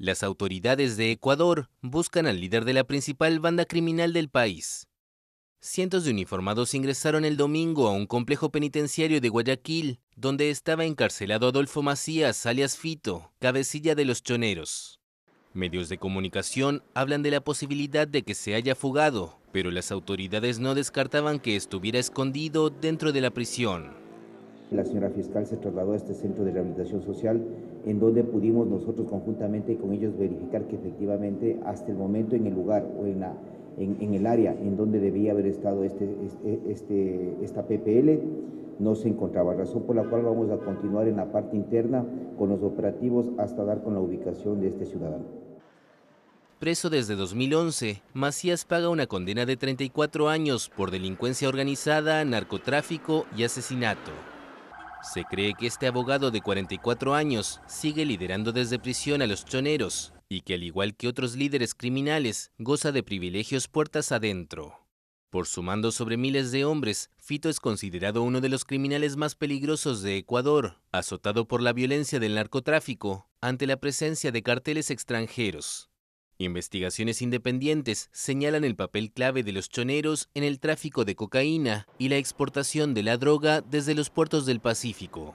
Las autoridades de Ecuador buscan al líder de la principal banda criminal del país. Cientos de uniformados ingresaron el domingo a un complejo penitenciario de Guayaquil, donde estaba encarcelado Adolfo Macías, alias Fito, cabecilla de los choneros. Medios de comunicación hablan de la posibilidad de que se haya fugado, pero las autoridades no descartaban que estuviera escondido dentro de la prisión. La señora fiscal se trasladó a este centro de rehabilitación social en donde pudimos nosotros conjuntamente con ellos verificar que efectivamente hasta el momento en el lugar o en, en, el área en donde debía haber estado este, este, este esta PPL no se encontraba, razón por la cual vamos a continuar en la parte interna con los operativos hasta dar con la ubicación de este ciudadano. Preso desde 2011, Macías paga una condena de 34 años por delincuencia organizada, narcotráfico y asesinato. Se cree que este abogado de 44 años sigue liderando desde prisión a los choneros y que al igual que otros líderes criminales goza de privilegios puertas adentro. Por su mando sobre miles de hombres, Fito es considerado uno de los criminales más peligrosos de Ecuador, azotado por la violencia del narcotráfico ante la presencia de carteles extranjeros. Investigaciones independientes señalan el papel clave de los choneros en el tráfico de cocaína y la exportación de la droga desde los puertos del Pacífico.